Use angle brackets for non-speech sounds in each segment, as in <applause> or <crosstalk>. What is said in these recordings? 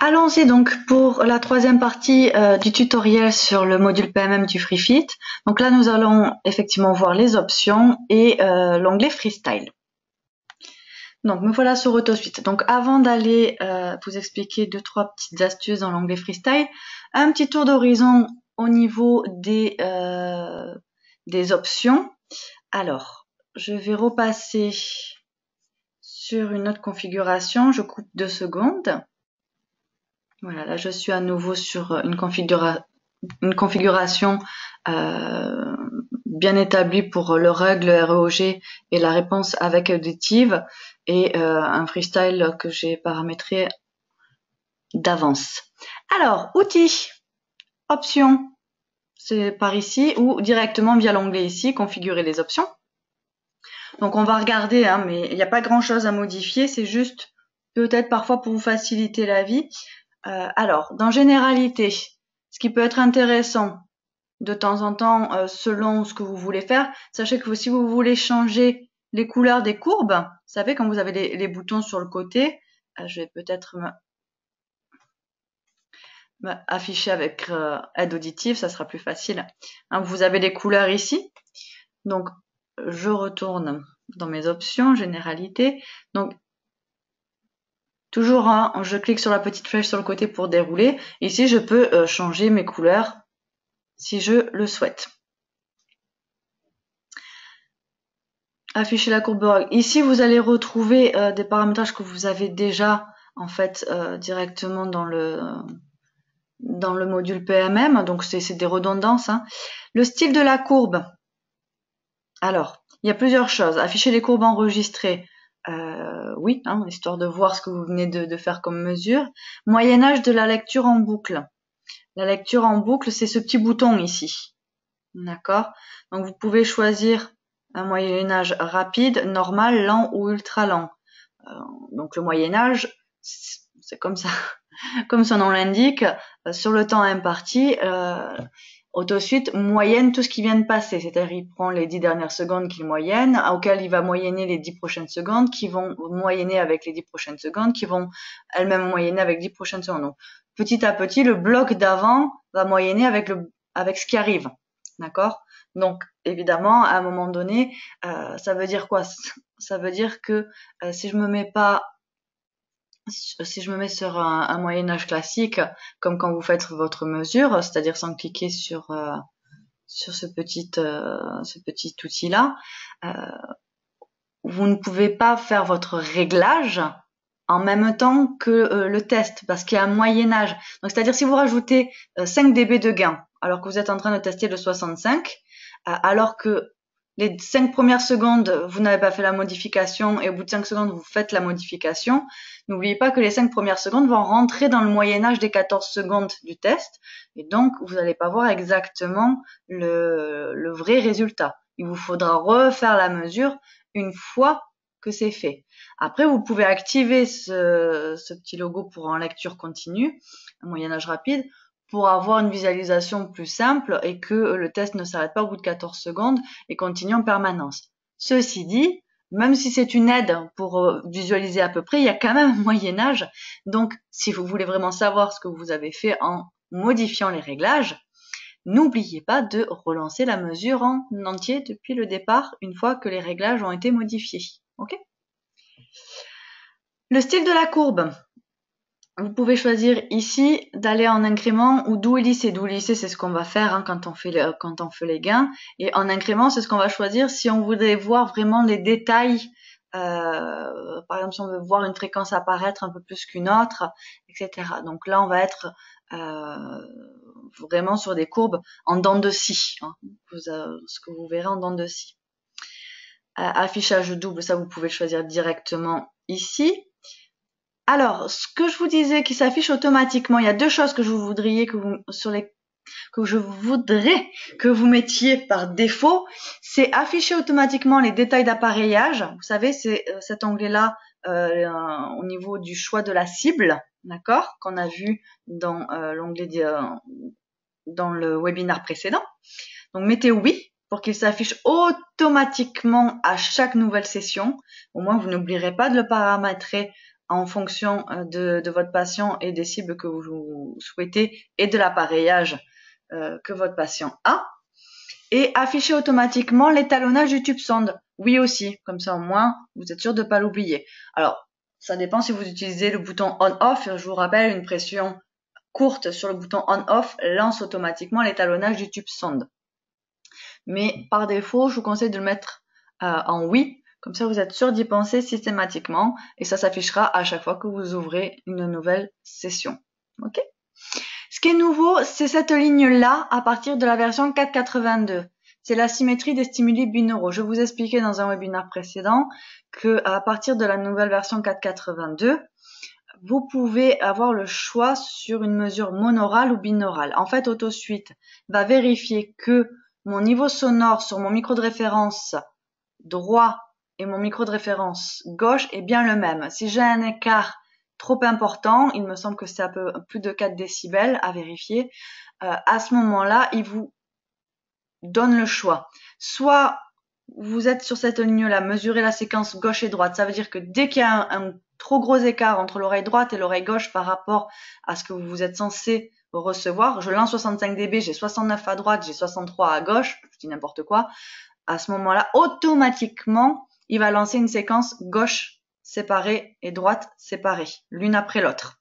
Allons-y donc pour la troisième partie euh, du tutoriel sur le module PMM du FreeFit. Donc là, nous allons effectivement voir les options et euh, l'onglet Freestyle. Donc me voilà sur AutoSuite. Donc avant d'aller euh, vous expliquer deux trois petites astuces dans l'onglet Freestyle, un petit tour d'horizon au niveau des, des options. Alors, je vais repasser sur une autre configuration. Je coupe deux secondes. Voilà, là je suis à nouveau sur euh, une, configuration euh, bien établie pour le règle REOG et la réponse avec auditive et euh, un freestyle que j'ai paramétré d'avance. Alors, outils, options, c'est par ici ou directement via l'onglet ici, configurer les options. Donc on va regarder, hein, mais il n'y a pas grand chose à modifier, c'est juste peut-être parfois pour vous faciliter la vie, euh, alors, dans généralité, ce qui peut être intéressant de temps en temps, euh, selon ce que vous voulez faire, sachez que si vous voulez changer les couleurs des courbes, vous savez, quand vous avez les, boutons sur le côté, euh, je vais peut-être afficher avec aide auditive, ça sera plus facile. Hein, vous avez les couleurs ici. Donc, je retourne dans mes options, généralité. Donc, Toujours, je clique sur la petite flèche sur le côté pour dérouler. Ici, je peux euh, changer mes couleurs si je le souhaite. Afficher la courbe Ici, vous allez retrouver euh, des paramétrages que vous avez déjà en fait euh, directement dans le dans le module PMM. Donc, c'est des redondances. Hein. Le style de la courbe. Alors, il y a plusieurs choses. Afficher les courbes enregistrées. Euh, oui, hein, histoire de voir ce que vous venez de, faire comme mesure. Moyen âge de la lecture en boucle. La lecture en boucle, c'est ce petit bouton ici. D'accord Donc vous pouvez choisir un Moyen Âge rapide, normal, lent ou ultra lent. Euh, donc le Moyen Âge, c'est comme ça, <laughs> comme son nom l'indique, euh, sur le temps imparti, Autosuite moyenne tout ce qui vient de passer, c'est-à-dire il prend les dix dernières secondes qu'il moyenne, auquel il va moyenner les dix prochaines secondes, qui vont moyenner avec les dix prochaines secondes, qui vont elles-mêmes moyenner avec dix prochaines secondes. Donc, petit à petit, le bloc d'avant va moyenner avec le avec ce qui arrive, d'accord Donc, évidemment, à un moment donné, euh, ça veut dire quoi Ça veut dire que euh, si je me mets pas si je me mets sur un, un, Moyen Âge classique, comme quand vous faites votre mesure, c'est-à-dire sans cliquer sur euh, sur ce petit euh, ce petit outil là, euh, vous ne pouvez pas faire votre réglage en même temps que le test parce qu'il y a un Moyen Âge. Donc c'est-à-dire si vous rajoutez 5 dB de gain alors que vous êtes en train de tester le 65, alors que les cinq premières secondes, vous n'avez pas fait la modification et au bout de cinq secondes, vous faites la modification. N'oubliez pas que les cinq premières secondes vont rentrer dans le moyen âge des 14 secondes du test et donc vous n'allez pas voir exactement le, le, vrai résultat. Il vous faudra refaire la mesure une fois que c'est fait. Après, vous pouvez activer ce, ce petit logo pour en lecture continue, un moyen âge rapide, pour avoir une visualisation plus simple et que euh, le test ne s'arrête pas au bout de 14 secondes et continue en permanence. Ceci dit, même si c'est une aide pour euh, visualiser à peu près, il y a quand même un moyen âge. Donc, si vous voulez vraiment savoir ce que vous avez fait en modifiant les réglages, n'oubliez pas de relancer la mesure en entier depuis le départ une fois que les réglages ont été modifiés. OK le style de la courbe. Vous pouvez choisir ici d'aller en incrément ou d'où lisser. D'où lisser, c'est ce qu'on va faire hein, quand, on fait quand on fait les gains. Et en incrément, c'est ce qu'on va choisir si on voudrait voir vraiment les détails. Euh, par exemple, si on veut voir une fréquence apparaître un peu plus qu'une autre, etc. Donc là, on va être euh, vraiment sur des courbes en dents de scie. Hein. Euh, ce que vous verrez en dents de scie. affichage double, ça, vous pouvez le choisir directement ici. Alors, ce que je vous disais qui s'affiche automatiquement, il y a deux choses que je voudrais que vous, voudrais que vous mettiez par défaut, c'est afficher automatiquement les détails d'appareillage. Vous savez, c'est euh, cet onglet-là euh, au niveau du choix de la cible, d'accord, qu'on a vu dans euh, l'onglet dans le webinaire précédent. Donc mettez oui pour qu'il s'affiche automatiquement à chaque nouvelle session. Au moins, vous n'oublierez pas de le paramétrer en fonction euh, de, votre patient et des cibles que vous souhaitez et de l'appareillage euh, que votre patient a. Et afficher automatiquement l'étalonnage du tube sonde. Oui aussi, comme ça au moins, vous êtes sûr de ne pas l'oublier. Alors, ça dépend si vous utilisez le bouton on-off. Je vous rappelle, une pression courte sur le bouton on-off lance automatiquement l'étalonnage du tube sonde. Mais par défaut, je vous conseille de le mettre euh, en oui comme ça, vous êtes sûr d'y penser systématiquement et ça s'affichera à chaque fois que vous ouvrez une nouvelle session. OK Ce qui est nouveau, c'est cette ligne-là à partir de la version 4.82. C'est la symétrie des stimuli binauraux. Je vous expliquais dans un webinaire précédent que à partir de la nouvelle version 4.82, vous pouvez avoir le choix sur une mesure monorale ou binaurale. En fait, AutoSuite va vérifier que mon niveau sonore sur mon micro de référence droit et mon micro de référence gauche est bien le même. Si j'ai un écart trop important, il me semble que c'est un peu plus de 4 décibels à vérifier, euh, à ce moment-là, il vous donne le choix. Soit vous êtes sur cette ligne-là, mesurez la séquence gauche et droite. Ça veut dire que dès qu'il y a un, un, trop gros écart entre l'oreille droite et l'oreille gauche par rapport à ce que vous êtes censé recevoir, je lance 65 dB, j'ai 69 à droite, j'ai 63 à gauche, je dis n'importe quoi. À ce moment-là, automatiquement, il va lancer une séquence gauche séparée et droite séparée, l'une après l'autre.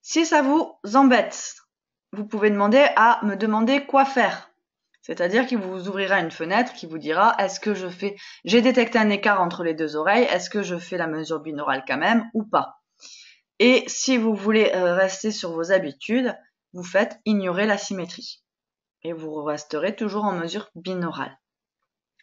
Si ça vous embête, vous pouvez demander à me demander quoi faire. C'est-à-dire qu'il vous ouvrira une fenêtre qui vous dira est-ce que je fais, j'ai détecté un écart entre les deux oreilles, est-ce que je fais la mesure binaurale quand même ou pas. Et si vous voulez euh, rester sur vos habitudes, vous faites ignorer la symétrie. Et vous resterez toujours en mesure binaurale.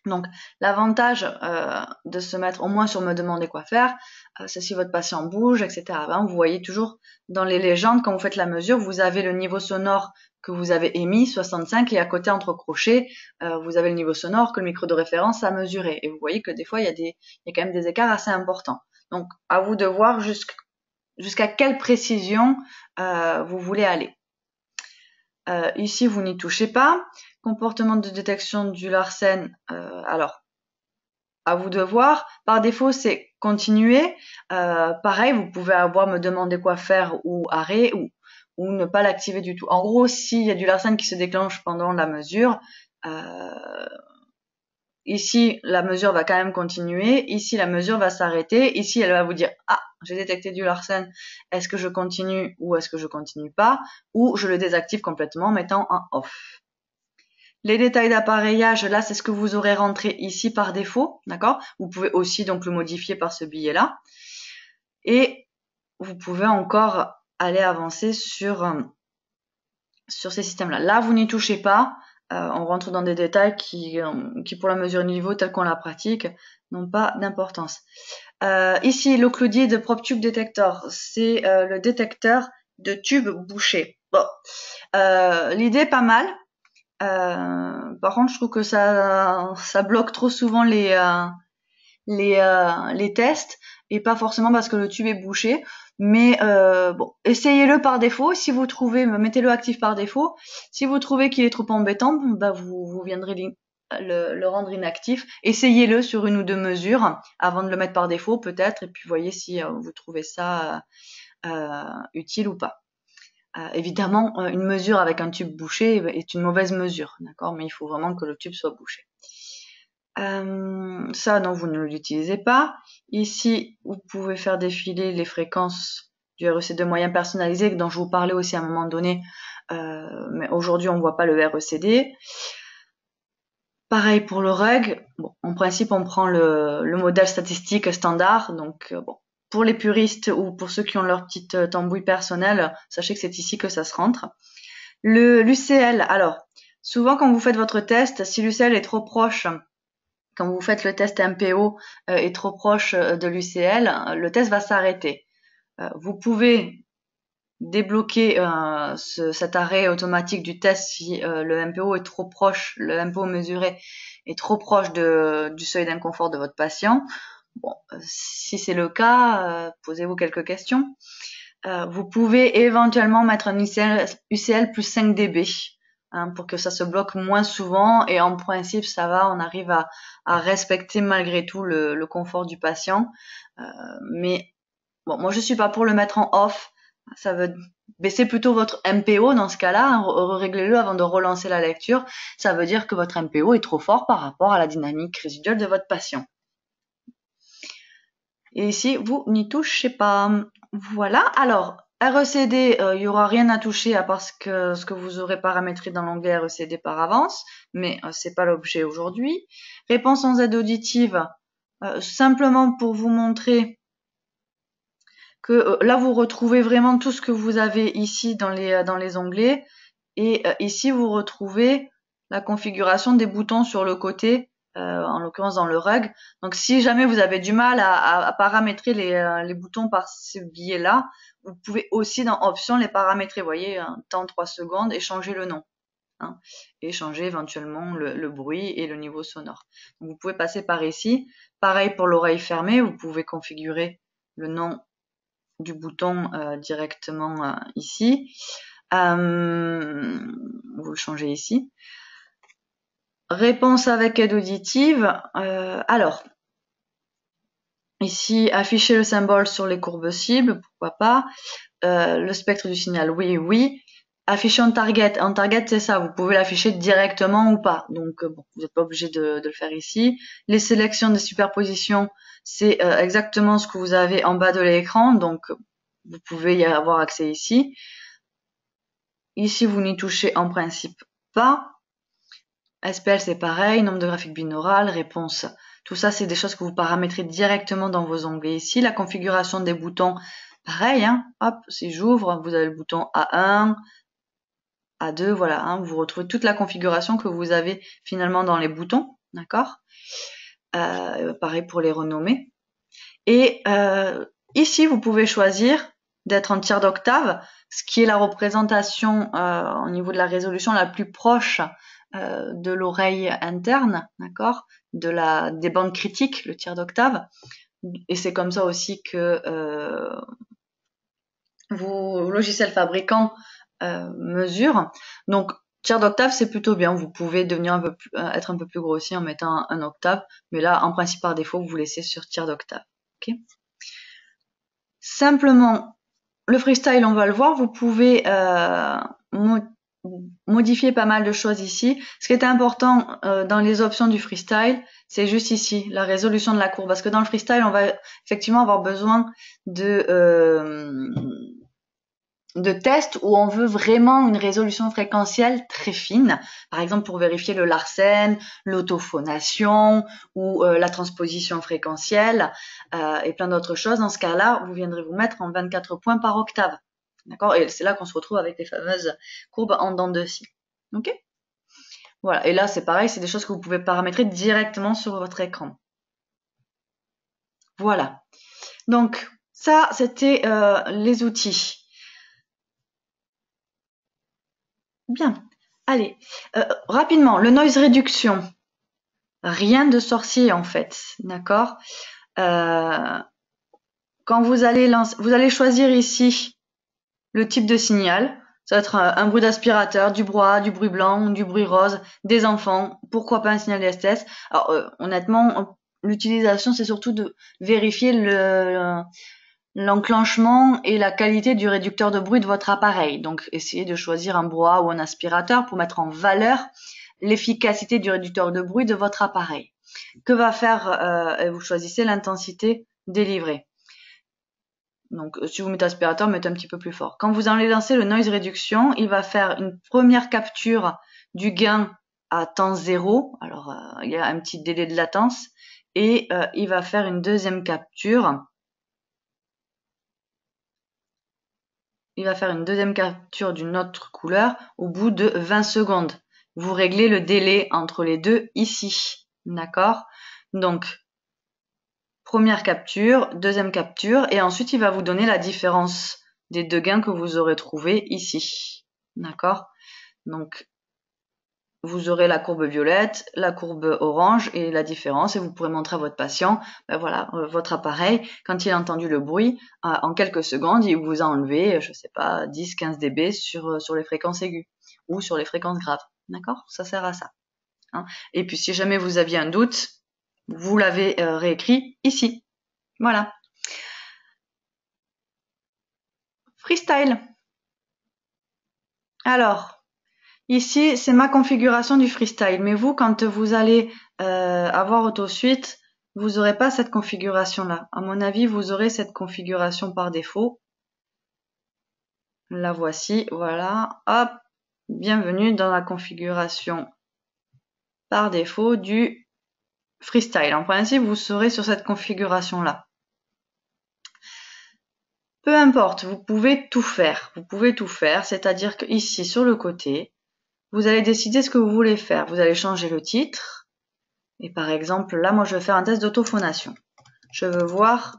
Donc l'avantage euh, de se mettre au moins sur me demander quoi faire, euh, c'est si votre patient bouge, etc. Ben, vous voyez toujours dans les légendes, quand vous faites la mesure, vous avez le niveau sonore que vous avez émis, 65, et à côté entre crochets, euh, vous avez le niveau sonore que le micro de référence a mesuré. Et vous voyez que des fois, il y, a y a quand même des écarts assez importants. Donc à vous de voir jusqu'à quelle précision vous voulez aller. ici, vous n'y touchez pas. Comportement de détection du Larsen, euh, alors, à vous de voir. Par défaut, c'est continuer. Euh, pareil, vous pouvez avoir me demander quoi faire ou arrêt ou, ne pas l'activer du tout. En gros, s'il y a du Larsen qui se déclenche pendant la mesure, euh, ici, la mesure va quand même continuer. Ici, la mesure va s'arrêter. Ici, elle va vous dire, ah, j'ai détecté du Larsen. Est-ce que je continue ou est-ce que je continue pas? Ou je le désactive complètement en mettant un off. Les détails d'appareillage, là, c'est ce que vous aurez rentré ici par défaut, d'accord Vous pouvez aussi donc le modifier par ce billet-là. Et vous pouvez encore aller avancer sur, euh, sur ces systèmes-là. Là, vous n'y touchez pas. Euh, on rentre dans des détails qui, euh, qui pour la mesure niveau tel qu'on la pratique, n'ont pas d'importance. ici, le de de tube Detector, c'est le détecteur de tube bouché. Bon, l'idée est pas mal, euh, par contre, je trouve que ça, ça bloque trop souvent les, euh, les, euh, les tests et pas forcément parce que le tube est bouché. Mais bon, essayez-le par défaut. Si vous trouvez, mettez-le actif par défaut. Si vous trouvez qu'il est trop embêtant, bah vous, vous viendrez le, rendre inactif. Essayez-le sur une ou deux mesures avant de le mettre par défaut peut-être, et puis voyez si vous trouvez ça utile ou pas. Euh, évidemment, euh, une mesure avec un tube bouché est une mauvaise mesure, d'accord Mais il faut vraiment que le tube soit bouché. Euh, ça, non, vous ne l'utilisez pas. Ici, vous pouvez faire défiler les fréquences du rec de moyen personnalisé dont je vous parlais aussi à un moment donné, mais aujourd'hui on ne voit pas le RECD. Pareil pour le RUG. bon, en principe on prend le, le modèle statistique standard, donc bon, pour les puristes ou pour ceux qui ont leur petite euh, tambouille personnelle, sachez que c'est ici que ça se rentre. Le l'UCL, alors, souvent quand vous faites votre test, si l'UCL est trop proche, quand vous faites le test MPO euh, est trop proche euh, de l'UCL, le test va s'arrêter. vous pouvez débloquer cet arrêt automatique du test si le MPO est trop proche, le MPO mesuré est trop proche du seuil d'inconfort de votre patient. Bon, euh, si c'est le cas, euh, posez-vous quelques questions. Euh, vous pouvez éventuellement mettre un UCL, plus 5 dB hein, pour que ça se bloque moins souvent et en principe ça va, on arrive à, respecter malgré tout le, confort du patient. mais bon, moi je suis pas pour le mettre en off. Ça veut baisser plutôt votre MPO dans ce cas-là, hein, réglez-le avant de relancer la lecture. Ça veut dire que votre MPO est trop fort par rapport à la dynamique résiduelle de votre patient. Et ici, vous n'y touchez pas. Voilà, alors RECD, il euh, n'y aura rien à toucher à part ce que, ce que vous aurez paramétré dans l'onglet RECD par avance, mais ce euh, c'est pas l'objet aujourd'hui. Réponse en aide auditive, euh, simplement pour vous montrer que là vous retrouvez vraiment tout ce que vous avez ici dans les, dans les onglets, et ici vous retrouvez la configuration des boutons sur le côté euh, en l'occurrence dans le rug. Donc si jamais vous avez du mal à, paramétrer euh, les, boutons par ce biais-là, vous pouvez aussi dans Options les paramétrer, voyez, un temps trois secondes et changer le nom. Hein, et changer éventuellement le, bruit et le niveau sonore. vous pouvez passer par ici. Pareil pour l'oreille fermée, vous pouvez configurer le nom du bouton euh, directement ici. vous le changez ici. Réponse avec aide auditive. Euh, alors, ici, afficher le symbole sur les courbes cibles, pourquoi pas. Euh, le spectre du signal, oui, oui. Afficher en target. En target, c'est ça, vous pouvez l'afficher directement ou pas. Donc, euh, vous n'êtes pas obligé de, le faire ici. Les sélections des superpositions, c'est exactement ce que vous avez en bas de l'écran. Donc, vous pouvez y avoir accès ici. Ici, vous n'y touchez en principe pas. SPL, c'est pareil, nombre de graphiques binaurales, réponse. Tout ça, c'est des choses que vous paramétrez directement dans vos onglets ici. La configuration des boutons, pareil, hein. hop, si j'ouvre, vous avez le bouton A1, A2, voilà, hein. vous retrouvez toute la configuration que vous avez finalement dans les boutons, d'accord euh, Pareil pour les renommer. Et euh, ici, vous pouvez choisir d'être en tiers d'octave, ce qui est la représentation euh, au niveau de la résolution la plus proche euh, de l'oreille interne, d'accord, de la des bandes critiques, le tiers d'octave. Et c'est comme ça aussi que euh, vos logiciels fabricants euh, mesurent. Donc tiers d'octave, c'est plutôt bien. Vous pouvez devenir un peu euh, être un peu plus grossier en mettant un, octave, mais là, en principe par défaut, vous laissez sur tiers d'octave. ok Simplement, le freestyle, on va le voir, vous pouvez euh, modifier pas mal de choses ici. Ce qui est important euh, dans les options du freestyle, c'est juste ici, la résolution de la courbe. Parce que dans le freestyle, on va effectivement avoir besoin de, euh, de tests où on veut vraiment une résolution fréquentielle très fine. Par exemple, pour vérifier le Larsen, l'autophonation ou euh, la transposition fréquentielle et plein d'autres choses. Dans ce cas-là, vous viendrez vous mettre en 24 points par octave. D'accord Et c'est là qu'on se retrouve avec les fameuses courbes en dents de scie. Ok Voilà. Et là, c'est pareil, c'est des choses que vous pouvez paramétrer directement sur votre écran. Voilà. Donc, ça, c'était euh, les outils. Bien. Allez, euh, rapidement, le noise réduction. Rien de sorcier en fait, d'accord euh, Quand vous allez, lancer, vous allez choisir ici le type de signal, ça va être un bruit d'aspirateur, du brouhaha, du bruit blanc, du bruit rose, des enfants, pourquoi pas un signal STS. Alors euh, honnêtement, l'utilisation c'est surtout de vérifier l'enclenchement et la qualité du réducteur de bruit de votre appareil. Donc essayez de choisir un brouhaha ou un aspirateur pour mettre en valeur l'efficacité du réducteur de bruit de votre appareil. Que va faire euh, vous choisissez l'intensité délivrée. Donc, euh, si vous mettez aspirateur, mettez un petit peu plus fort. Quand vous allez lancer le noise réduction, il va faire une première capture du gain à temps zéro. Alors, euh, il y a un petit délai de latence. Et euh, il va faire une deuxième capture. Il va faire une deuxième capture d'une autre couleur au bout de 20 secondes. Vous réglez le délai entre les deux ici. D'accord Donc, Première capture, deuxième capture, et ensuite il va vous donner la différence des deux gains que vous aurez trouvés ici. D'accord Donc, vous aurez la courbe violette, la courbe orange et la différence et vous pourrez montrer à votre patient, ben voilà, euh, votre appareil, quand il a entendu le bruit, en quelques secondes, il vous a enlevé, euh, je sais pas, 10, 15 dB sur, euh, sur les fréquences aiguës ou sur les fréquences graves. D'accord Ça sert à ça. Hein. et puis si jamais vous aviez un doute, vous l'avez euh, réécrit ici. Voilà. Freestyle. Alors, ici, c'est ma configuration du freestyle. Mais vous, quand vous allez euh, avoir suite, vous n'aurez pas cette configuration-là. À mon avis, vous aurez cette configuration par défaut. La voici, voilà. Hop, bienvenue dans la configuration par défaut du freestyle. En principe, vous serez sur cette configuration-là. Peu importe, vous pouvez tout faire. Vous pouvez tout faire, c'est-à-dire que ici, sur le côté, vous allez décider ce que vous voulez faire. Vous allez changer le titre. Et par exemple, là, moi, je vais faire un test d'autophonation. Je veux voir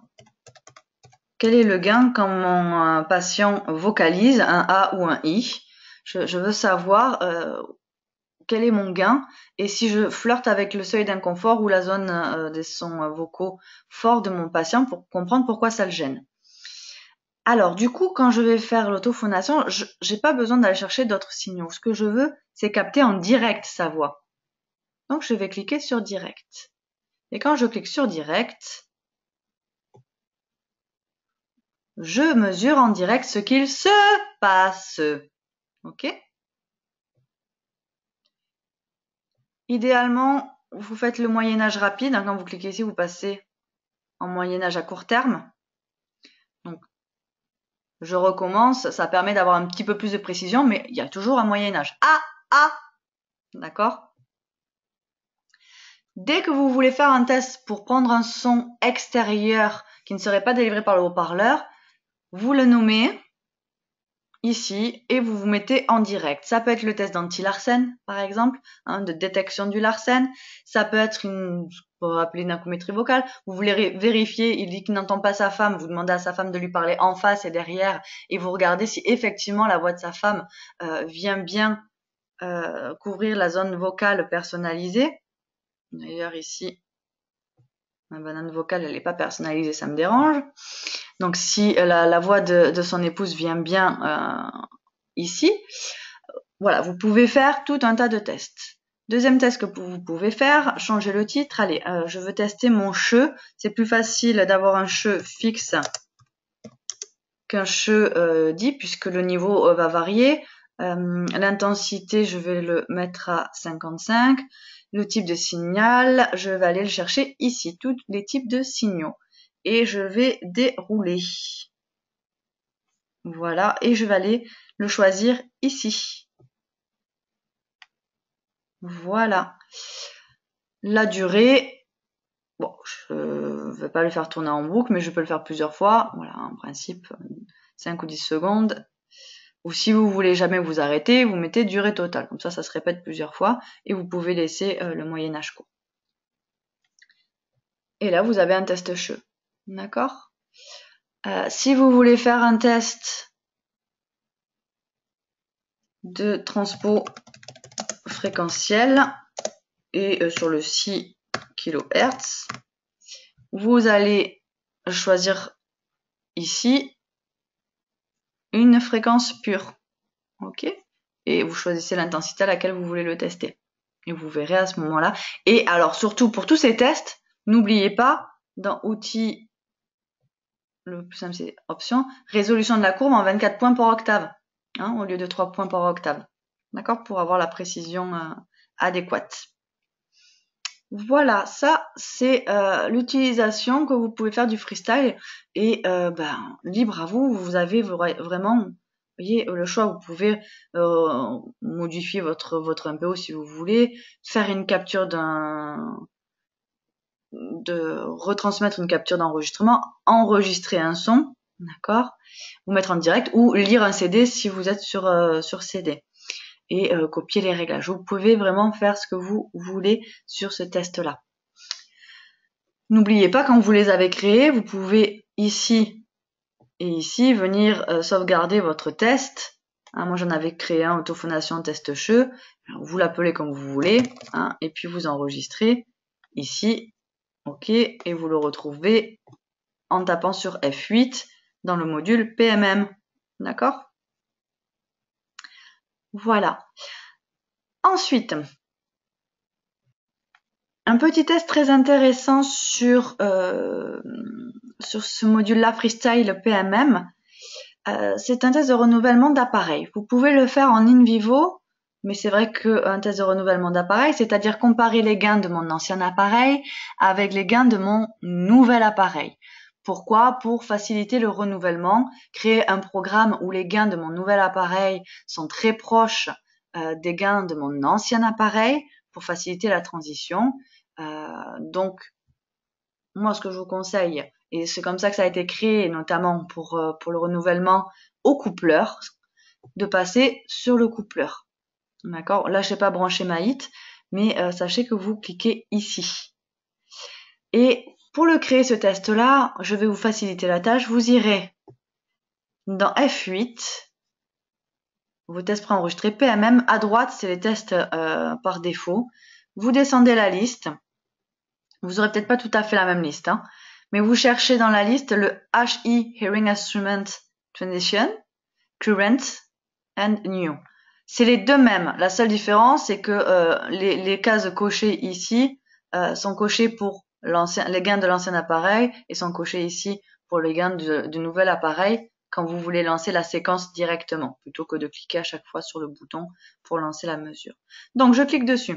quel est le gain quand mon euh, patient vocalise un A ou un I. Je, veux savoir euh, quel est mon gain et si je flirte avec le seuil d'inconfort ou la zone euh, des sons euh, vocaux forts de mon patient pour comprendre pourquoi ça le gêne. Alors, du coup, quand je vais faire je j'ai pas besoin d'aller chercher d'autres signaux. Ce que je veux, c'est capter en direct sa voix. Donc, je vais cliquer sur direct. Et quand je clique sur direct, je mesure en direct ce qu'il se passe. OK Idéalement, vous faites le Moyen Âge rapide. Hein, quand vous cliquez ici, vous passez en Moyen Âge à court terme. Donc, je recommence. Ça permet d'avoir un petit peu plus de précision, mais il y a toujours un Moyen Âge. Ah, ah, d'accord. Dès que vous voulez faire un test pour prendre un son extérieur qui ne serait pas délivré par le haut-parleur, vous le nommez ici et vous vous mettez en direct. Ça peut être le test d'anti-larsen, par exemple, hein, de détection du larsen. Ça peut être une, appeler une vocale. Vous voulez vérifier, il dit qu'il n'entend pas sa femme. Vous demandez à sa femme de lui parler en face et derrière et vous regardez si effectivement la voix de sa femme euh, vient bien euh, couvrir la zone vocale personnalisée. D'ailleurs ici, ma banane vocale, elle n'est pas personnalisée, ça me dérange. Donc si la, voix de, son épouse vient bien euh, ici, voilà, vous pouvez faire tout un tas de tests. Deuxième test que vous pouvez faire, changer le titre. Allez, euh, je veux tester mon che. C'est plus facile d'avoir un che fixe qu'un che euh, dit puisque le niveau va varier. L'intensité, je vais le mettre à 55. Le type de signal, je vais aller le chercher ici, tous les types de signaux et je vais dérouler. Voilà, et je vais aller le choisir ici. Voilà. La durée, bon, je ne vais pas le faire tourner en boucle, mais je peux le faire plusieurs fois. Voilà, en principe, 5 ou 10 secondes. Ou si vous voulez jamais vous arrêter, vous mettez durée totale. Comme ça, ça se répète plusieurs fois et vous pouvez laisser euh, le Moyen Âge court. Et là, vous avez un test cheveux. D'accord euh, Si vous voulez faire un test de transpo fréquentiel et euh, sur le 6 kHz, vous allez choisir ici une fréquence pure. OK Et vous choisissez l'intensité à laquelle vous voulez le tester. Et vous verrez à ce moment-là. Et alors, surtout pour tous ces tests, n'oubliez pas, dans Outils le plus simple c'est option, résolution de la courbe en 24 points par octave, hein, au lieu de 3 points par octave. D'accord Pour avoir la précision euh, adéquate. Voilà, ça c'est euh, l'utilisation que vous pouvez faire du freestyle et euh, ben, libre à vous, vous avez vraiment voyez, le choix, vous pouvez modifier votre, votre MPO si vous voulez, faire une capture d'un de retransmettre une capture d'enregistrement, enregistrer un son, d'accord, vous mettre en direct ou lire un CD si vous êtes sur, euh, sur CD et euh, copier les réglages. Vous pouvez vraiment faire ce que vous voulez sur ce test-là. N'oubliez pas quand vous les avez créés, vous pouvez ici et ici venir euh, sauvegarder votre test. Hein, moi j'en avais créé un autophonation test Cheux. Vous l'appelez comme vous voulez hein, et puis vous enregistrez ici OK Et vous le retrouvez en tapant sur F8 dans le module PMM. D'accord Voilà. Ensuite, un petit test très intéressant sur, euh, sur ce module-là, Freestyle PMM. Euh, c'est un test de renouvellement d'appareil. Vous pouvez le faire en in vivo mais c'est vrai qu'un test de renouvellement d'appareil, c'est-à-dire comparer les gains de mon ancien appareil avec les gains de mon nouvel appareil. Pourquoi Pour faciliter le renouvellement, créer un programme où les gains de mon nouvel appareil sont très proches euh, des gains de mon ancien appareil pour faciliter la transition. Euh, donc, moi, ce que je vous conseille, et c'est comme ça que ça a été créé, notamment pour, euh, pour le renouvellement au coupleur, de passer sur le coupleur. D'accord Là, je n'ai pas branché ma hit, mais euh, sachez que vous cliquez ici. Et pour le créer, ce test-là, je vais vous faciliter la tâche. Vous irez dans F8, vos tests préenregistrés, PMM. À droite, c'est les tests euh, par défaut. Vous descendez la liste. Vous aurez peut-être pas tout à fait la même liste, hein, mais vous cherchez dans la liste le HI Hearing Instrument Transition, Current and New. C'est les deux mêmes. La seule différence, c'est que euh, les, cases cochées ici euh, sont cochées pour les gains de l'ancien appareil et sont cochées ici pour les gains du nouvel appareil quand vous voulez lancer la séquence directement, plutôt que de cliquer à chaque fois sur le bouton pour lancer la mesure. Donc, je clique dessus.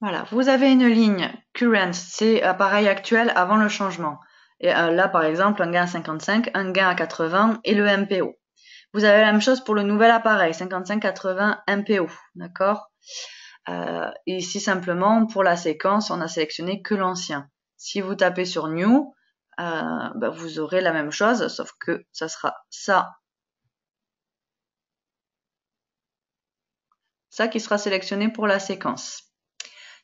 Voilà, vous avez une ligne current, c'est appareil actuel avant le changement. Et euh, là, par exemple, un gain à 55, un gain à 80 et le MPO. Vous avez la même chose pour le nouvel appareil, 5580 MPO, d'accord euh, Ici, simplement, pour la séquence, on a sélectionné que l'ancien. Si vous tapez sur New, euh, ben, vous aurez la même chose, sauf que ça sera ça. Ça qui sera sélectionné pour la séquence.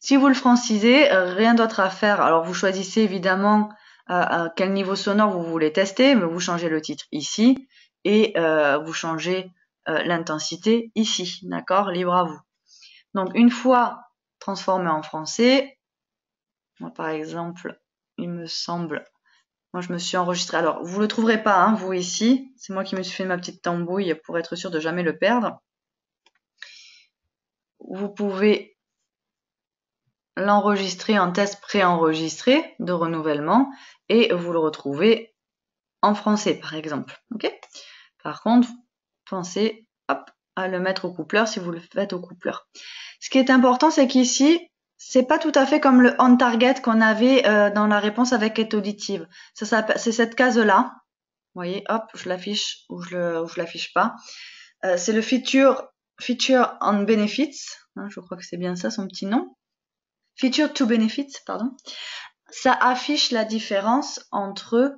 Si vous le francisez, euh, rien d'autre à faire. Alors vous choisissez évidemment euh, à quel niveau sonore vous voulez tester, mais vous changez le titre ici et euh, vous changez euh, l'intensité ici, d'accord Libre à vous. Donc une fois transformé en français, moi par exemple, il me semble, moi je me suis enregistré. Alors vous le trouverez pas, hein, vous ici. C'est moi qui me suis fait ma petite tambouille pour être sûr de jamais le perdre. Vous pouvez l'enregistrer en test préenregistré de renouvellement et vous le retrouvez en français, par exemple. Okay par contre, pensez à le mettre au coupleur si vous le faites au coupleur. Ce qui est important, c'est qu'ici, c'est pas tout à fait comme le on target qu'on avait euh, dans la réponse avec est auditive. Ça, ça, c'est cette case-là. Vous voyez, hop, je l'affiche ou je le, ou je l'affiche pas. Euh, c'est le feature, feature on benefits. Hein, je crois que c'est bien ça son petit nom. Feature to benefits, pardon. Ça affiche la différence entre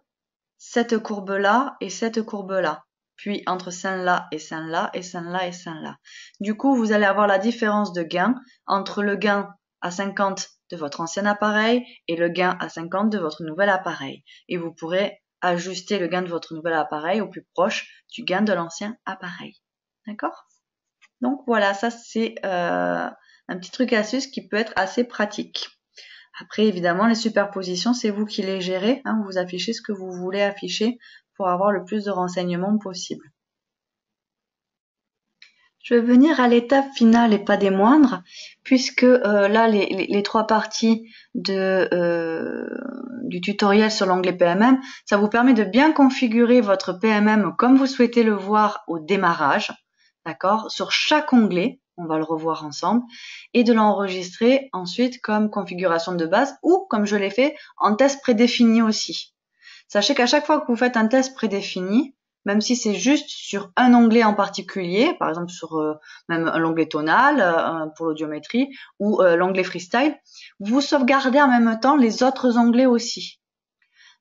cette courbe-là et cette courbe-là. Puis entre celle-là et celle-là et celle-là et celle-là. Du coup, vous allez avoir la différence de gain entre le gain à 50 de votre ancien appareil et le gain à 50 de votre nouvel appareil. Et vous pourrez ajuster le gain de votre nouvel appareil au plus proche du gain de l'ancien appareil. D'accord Donc voilà, ça c'est euh, un petit truc astuce qui peut être assez pratique. Après, évidemment, les superpositions, c'est vous qui les gérez. Hein. vous affichez ce que vous voulez afficher pour avoir le plus de renseignements possible. Je vais venir à l'étape finale et pas des moindres, puisque euh, là, les, trois parties de, euh, du tutoriel sur l'onglet PMM, ça vous permet de bien configurer votre PMM comme vous souhaitez le voir au démarrage, d'accord, sur chaque onglet on va le revoir ensemble, et de l'enregistrer ensuite comme configuration de base ou, comme je l'ai fait, en test prédéfini aussi. Sachez qu'à chaque fois que vous faites un test prédéfini, même si c'est juste sur un onglet en particulier, par exemple sur euh, même l'onglet tonal euh, pour l'audiométrie ou euh, l'onglet freestyle, vous sauvegardez en même temps les autres onglets aussi.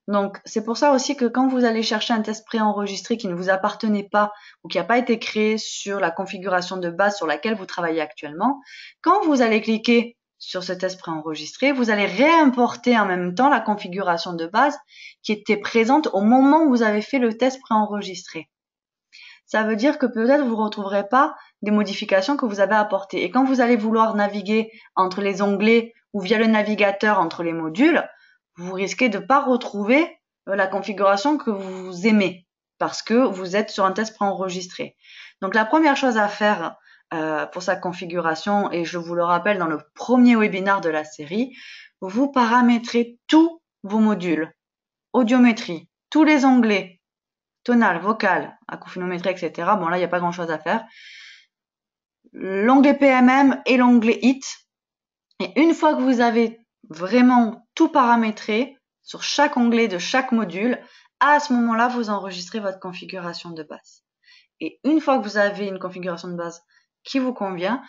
Donc c'est pour ça aussi que quand vous allez chercher un test préenregistré qui ne vous appartenait pas ou qui n'a pas été créé sur la configuration de base sur laquelle vous travaillez actuellement, quand vous allez cliquer sur ce test préenregistré, vous allez réimporter en même temps la configuration de base qui était présente au moment où vous avez fait le test préenregistré. Ça veut dire que peut-être vous ne retrouverez pas des modifications que vous avez apportées. Et quand vous allez vouloir naviguer entre les onglets ou via le navigateur entre les modules, vous risquez de ne pas retrouver euh, la configuration que vous aimez parce que vous êtes sur un test préenregistré. Donc la première chose à faire euh, pour sa configuration, et je vous le rappelle dans le premier webinar de la série, vous paramétrez tous vos modules, audiométrie, tous les onglets, tonal, vocal, acouphénométrie, etc. Bon là, il n'y a pas grand-chose à faire. L'onglet PMM et l'onglet HIT. Et une fois que vous avez vraiment tout paramétrer sur chaque onglet de chaque module. À ce moment-là, vous enregistrez votre configuration de base. Et une fois que vous avez une configuration de base qui vous convient,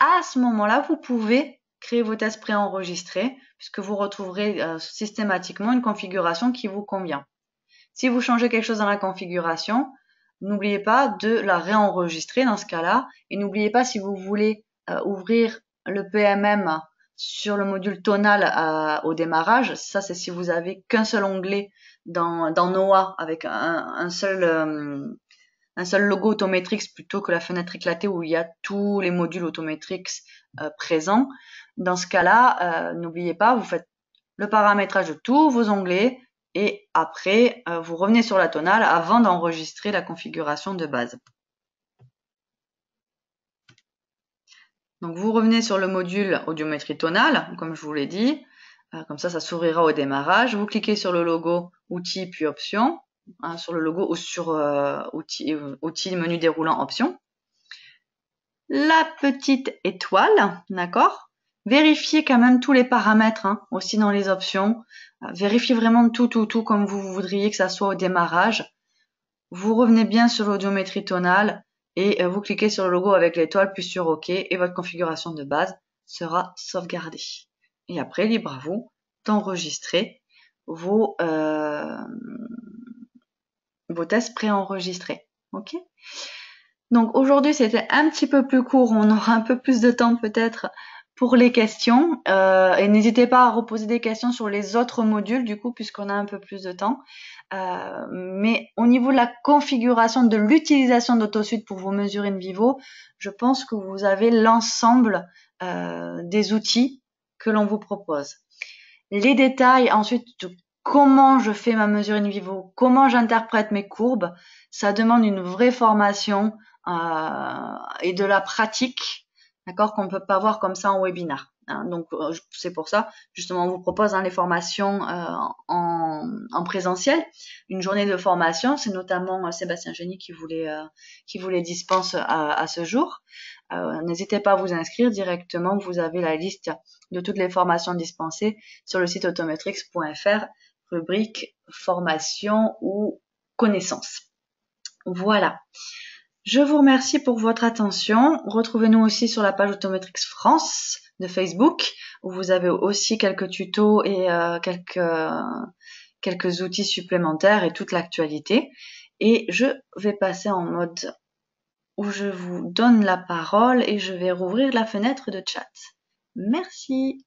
à ce moment-là, vous pouvez créer vos tests préenregistrés puisque vous retrouverez euh, systématiquement une configuration qui vous convient. Si vous changez quelque chose dans la configuration, n'oubliez pas de la réenregistrer dans ce cas-là et n'oubliez pas si vous voulez euh, ouvrir le PMM sur le module tonal euh, au démarrage, ça c'est si vous avez qu'un seul onglet dans, dans avec un, seul euh, un seul logo Automatrix plutôt que la fenêtre éclatée où il y a tous les modules autométriques euh, présents. Dans ce cas-là, n'oubliez pas, vous faites le paramétrage de tous vos onglets et après vous revenez sur la tonale avant d'enregistrer la configuration de base. Donc vous revenez sur le module audiométrie tonale, comme je vous l'ai dit. Euh, comme ça, ça s'ouvrira au démarrage. Vous cliquez sur le logo outils puis options, hein, sur le logo ou sur euh, euh, outils, menu déroulant options. La petite étoile, d'accord Vérifiez quand même tous les paramètres, hein, aussi dans les options. Euh, vérifiez vraiment tout, tout, tout comme vous voudriez que ça soit au démarrage. Vous revenez bien sur l'audiométrie tonale et euh, vous cliquez sur le logo avec l'étoile puis sur OK et votre configuration de base sera sauvegardée. Et après, libre à vous d'enregistrer vos, euh, vos tests préenregistrés. OK Donc aujourd'hui, c'était un petit peu plus court, on aura un peu plus de temps peut-être pour les questions. Euh, et n'hésitez pas à reposer des questions sur les autres modules, du coup, puisqu'on a un peu plus de temps. Euh, mais au niveau de la configuration de l'utilisation d'AutoSuite pour vos mesures in vivo, je pense que vous avez l'ensemble euh, des outils que l'on vous propose. Les détails ensuite de comment je fais ma mesure in vivo, comment j'interprète mes courbes, ça demande une vraie formation et de la pratique d'accord, qu'on ne peut pas voir comme ça en webinar. Hein. donc euh, c'est pour ça, justement, on vous propose hein, les formations euh, en, présentiel. Une journée de formation, c'est notamment euh, Sébastien Génie qui vous qui vous dispense à, ce jour. N'hésitez pas à vous inscrire directement, vous avez la liste de toutes les formations dispensées sur le site autometrix.fr, rubrique formation ou connaissance. Voilà. Je vous remercie pour votre attention. Retrouvez-nous aussi sur la page Automatrix France de Facebook, où vous avez aussi quelques tutos et euh, quelques, euh, quelques outils supplémentaires et toute l'actualité. Et je vais passer en mode où je vous donne la parole et je vais rouvrir la fenêtre de chat. Merci.